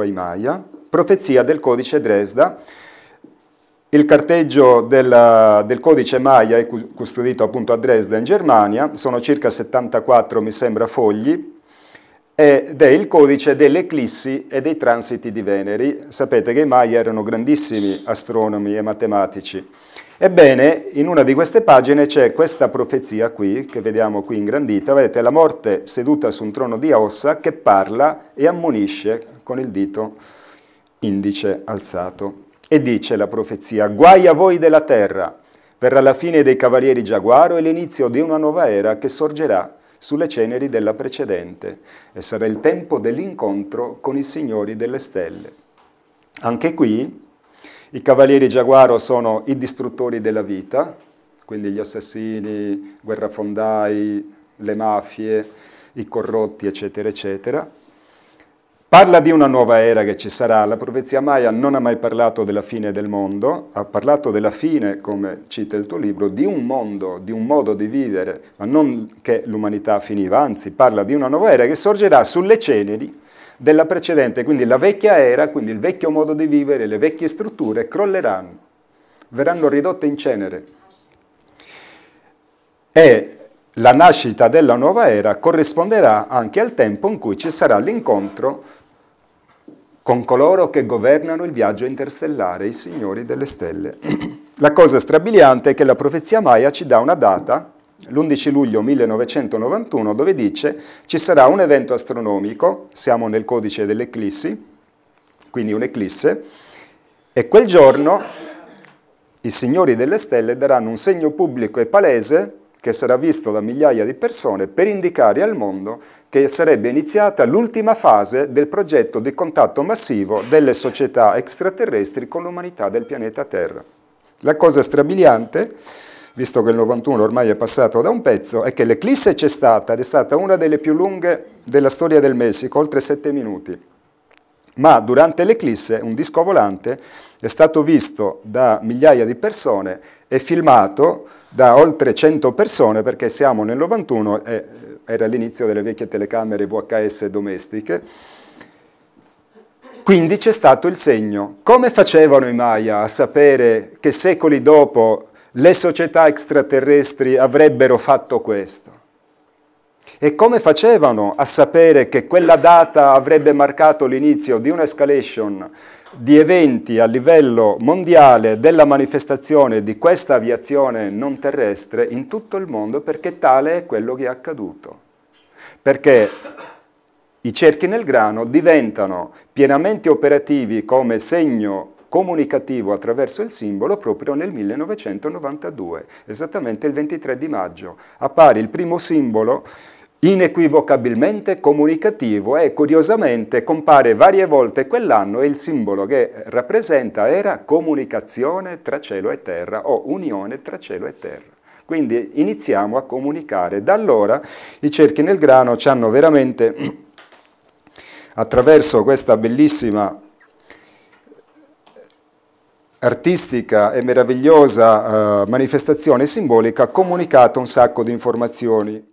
Guaimaglia, profezia del codice Dresda, il carteggio del, del, codice Maya è custodito appunto a Dresda in Germania, sono circa 74 mi sembra fogli ed è il codice delle eclissi e dei transiti di Venere. Sapete che i Maya erano grandissimi astronomi e matematici Ebbene, in una di queste pagine c'è questa profezia qui, che vediamo qui ingrandita, vedete la morte seduta su un trono di ossa che parla e ammonisce con il dito indice alzato. E dice la profezia, guai a voi della terra, verrà la fine dei cavalieri giaguaro e l'inizio di una nuova era che sorgerà sulle ceneri della precedente e sarà il tempo dell'incontro con i signori delle stelle. Anche qui i cavalieri giaguaro sono i distruttori della vita, quindi gli assassini, guerrafondai, le mafie, i corrotti, eccetera, eccetera. Parla di una nuova era che ci sarà, la profezia Maya non ha mai parlato della fine del mondo, ha parlato della fine, come cita il tuo libro, di un mondo, di un modo di vivere, ma non che l'umanità finiva, anzi parla di una nuova era che sorgerà sulle ceneri della precedente, quindi la vecchia era, quindi il vecchio modo di vivere, le vecchie strutture crolleranno, verranno ridotte in cenere. E la nascita della nuova era corrisponderà anche al tempo in cui ci sarà l'incontro con coloro che governano il viaggio interstellare, i signori delle stelle. la cosa strabiliante è che la profezia Maya ci dà una data l'11 luglio 1991 dove dice ci sarà un evento astronomico, siamo nel codice dell'eclissi, quindi un'eclisse, e quel giorno i signori delle stelle daranno un segno pubblico e palese che sarà visto da migliaia di persone per indicare al mondo che sarebbe iniziata l'ultima fase del progetto di contatto massivo delle società extraterrestri con l'umanità del pianeta Terra. La cosa strabiliante visto che il 91 ormai è passato da un pezzo, è che l'eclisse c'è stata ed è stata una delle più lunghe della storia del Messico, oltre 7 minuti. Ma durante l'eclisse un disco volante è stato visto da migliaia di persone e filmato da oltre 100 persone perché siamo nel 91 e eh, era l'inizio delle vecchie telecamere VHS domestiche. Quindi c'è stato il segno. Come facevano i Maya a sapere che secoli dopo le società extraterrestri avrebbero fatto questo. E come facevano a sapere che quella data avrebbe marcato l'inizio di un'escalation di eventi a livello mondiale della manifestazione di questa aviazione non terrestre in tutto il mondo perché tale è quello che è accaduto. Perché i cerchi nel grano diventano pienamente operativi come segno comunicativo attraverso il simbolo proprio nel 1992, esattamente il 23 di maggio. Appare il primo simbolo inequivocabilmente comunicativo e curiosamente compare varie volte quell'anno e il simbolo che rappresenta era comunicazione tra cielo e terra o unione tra cielo e terra. Quindi iniziamo a comunicare. Da allora i cerchi nel grano ci hanno veramente, attraverso questa bellissima artistica e meravigliosa eh, manifestazione simbolica ha comunicato un sacco di informazioni